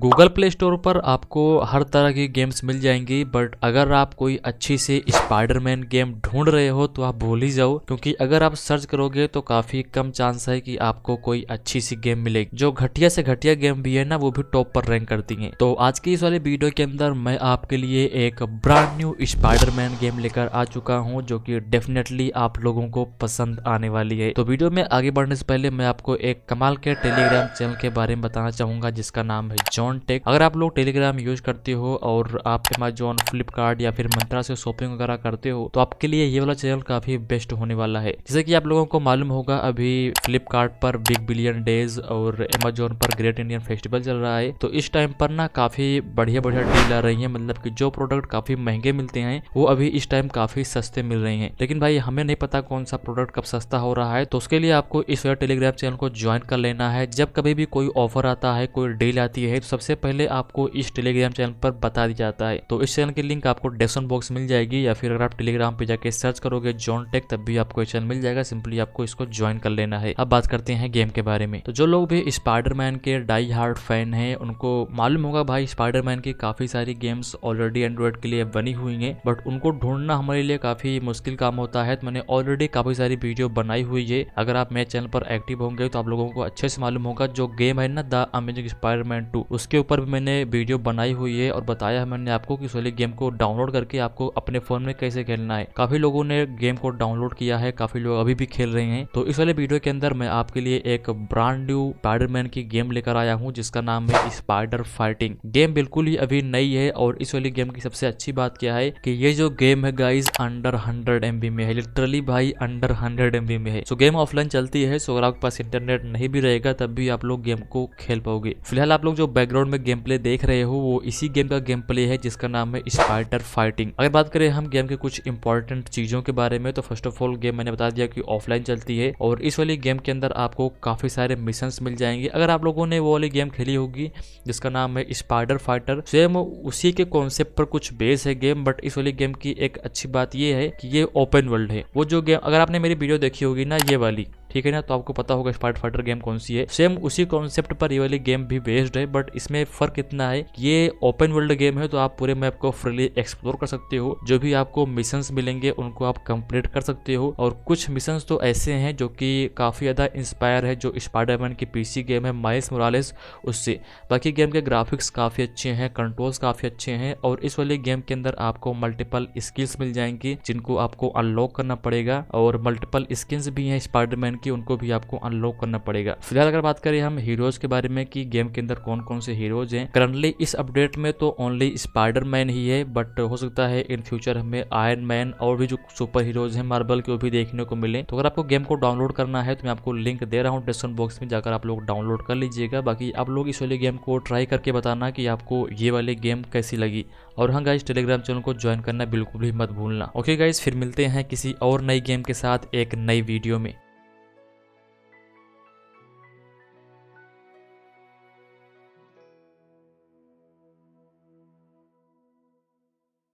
Google play store पर आपको हर तरह की गेम्स मिल जाएंगी बट अगर आप कोई अच्छी से स्पाइडरमैन गेम ढूंढ रहे हो तो आप भूल ही जाओ क्योंकि अगर आप सर्च करोगे तो काफ़ी कम चांस है कि आपको कोई अच्छी सी गेम मिलेगी जो घटिया से घटिया गेम भी है ना वो भी टॉप पर रैंक करती है तो आज की इस वाले वीडियो के अंदर मैं आपके लिए एक ब्रांड न्यू स्पाइडरमैन गेम लेकर आ चुका हूँ जो की डेफिनेटली आप लोगों को पसंद आने वाली है तो वीडियो में आगे बढ़ने से पहले मैं आपको एक कमाल के टेलीग्राम चैनल के बारे में बताना चाहूंगा जिसका नाम है अमेजोन टेक अगर आप लोग टेलीग्राम यूज करते हो और आप अमेजोन फ्लिपकार्ट या फिर मंत्रा से शॉपिंग वगैरह करते हो तो आपके लिए ये वाला चैनल काफी बेस्ट होने वाला है जैसे की आप लोगों को मालूम होगा अभी फ्लिपकार्ट पर बिग बिलियन डेज और अमेजोन पर ग्रेट इंडियन फेस्टिवल चल रहा है तो इस टाइम पर ना काफी बढ़िया बढ़िया डील आ रही है मतलब की जो प्रोडक्ट काफी महंगे मिलते हैं वो अभी इस टाइम काफी सस्ते मिल रहे हैं लेकिन भाई हमें नहीं पता कौन सा प्रोडक्ट कब सस्ता हो रहा है तो उसके लिए आपको इस टेलीग्राम चैनल को ज्वाइन कर लेना है जब कभी भी कोई ऑफर आता है कोई डील आती है तो सबसे पहले आपको इस टेलीग्राम चैनल पर बता दिया जाता है तो इस चैनल की लिंक आपको डेस्कन बॉक्स मिल जाएगी या फिर अगर आप टेलीग्राम पे जाके सर्च करोगे जॉन टेक तब भी आपको चैनल मिल जाएगा सिंपली आपको इसको ज्वाइन कर लेना है अब बात करते हैं गेम के बारे में तो जो लोग भी स्पाइडरमैन के डाई हार्ड फैन है उनको मालूम होगा भाई स्पाइडरमैन की काफी सारी गेम्स ऑलरेडी एंड्रॉइड के लिए बनी हुई है बट उनको ढूंढना हमारे लिए काफी मुश्किल काम होता है तो मैंने ऑलरेडी काफी सारी वीडियो बनाई हुई है अगर आप मेरे चैनल पर एक्टिव होंगे तो आप लोगों को अच्छे से मालूम होगा जो गेम है ना द अमेजिंग स्पाइडरमैन टू उसके ऊपर भी मैंने वीडियो बनाई हुई है और बताया है मैंने आपको कि सोलिक गेम को डाउनलोड करके आपको अपने फ़ोन में कैसे खेलना है काफ़ी लोगों ने गेम को डाउनलोड किया है काफ़ी लोग अभी भी खेल रहे हैं तो इस वाले वीडियो के अंदर मैं आपके लिए एक ब्रांड न्यू स्पाइडरमैन की गेम लेकर आया हूँ जिसका नाम है स्पाइडर फाइटिंग गेम बिल्कुल ही अभी नई है और इस वाली गेम की सबसे अच्छी बात क्या है की ये जो गेम है गाइज अंडर हंड्रेड एम में है लिटरली भाई अंडर हंड्रेड एम में है सो गेम ऑफलाइन चलती है सो अगर आपके पास इंटरनेट नहीं भी रहेगा तब भी आप लोग गेम को खेल पाओगे फिलहाल आप लोग जो बैक बैकग्राउंड में गेम प्ले देख रहे हो वो इसी गेम का गेम प्ले है जिसका नाम है स्पाइटर फाइटिंग अगर बात करें हम गेम के कुछ इंपॉर्टेंट चीज़ों के बारे में तो फर्स्ट ऑफ ऑल गेम मैंने बता दिया कि ऑफलाइन चलती है और इस वाली गेम के अंदर आपको काफ़ी सारे मिशन मिल जाएंगे अगर आप लोगों ने वो वाली गेम खेली होगी जिसका नाम है स्पाइडर फाइटर सेम उसी के कॉन्सेप्ट पर कुछ बेस है गेम बट इस वाली गेम की एक अच्छी बात यह है कि ये ओपन वर्ल्ड है वो जो गेम अगर आपने मेरी वीडियो देखी होगी ना ये वाली ठीक है ना तो आपको पता होगा स्पार्ट फाइटर गेम कौन सी है सेम उसी कॉन्सेप्ट पर ये वाली गेम भी बेस्ड है बट इसमें फर्क इतना है ये ओपन वर्ल्ड गेम है तो आप पूरे मैप को फ्रीली एक्सप्लोर कर सकते हो जो भी आपको मिशन मिलेंगे उनको आप कंप्लीट कर सकते हो और कुछ मिशन तो ऐसे हैं जो कि काफी ज्यादा इंस्पायर है जो स्पाइडरमैन की पीसी गेम है माइल्स मोरालिस उससे बाकी गेम के ग्राफिक्स काफी अच्छे हैं कंट्रोल्स काफी अच्छे हैं और इस वाले गेम के अंदर आपको मल्टीपल स्किल्स मिल जाएंगी जिनको आपको अनलॉक करना पड़ेगा और मल्टीपल स्किल्स भी हैं स्पाइडरमैन कि उनको भी आपको अनलॉक करना पड़ेगा फिलहाल अगर बात करें हम हीरोज के बारे में कि गेम के अंदर कौन कौन से हीरोज हैं करंटली इस अपडेट में तो ओनली स्पाइडर मैन ही है बट हो सकता है इन फ्यूचर हमें आयरन मैन और भी जो सुपर हीरोज हैं मार्बल के वो भी देखने को मिले तो अगर आपको गेम को डाउनलोड करना है तो मैं आपको लिंक दे रहा हूँ डिस्क्रिप्शन बॉक्स में जाकर आप लोग डाउनलोड कर लीजिएगा बाकी आप लोग इस वाले गेम को ट्राई करके बताना की आपको ये वाले गेम कैसी लगी और हाँ गाइज टेलीग्राम चैनल को ज्वाइन करना बिल्कुल भी मत भूलना ओके गाइज फिर मिलते हैं किसी और नई गेम के साथ एक नई वीडियो में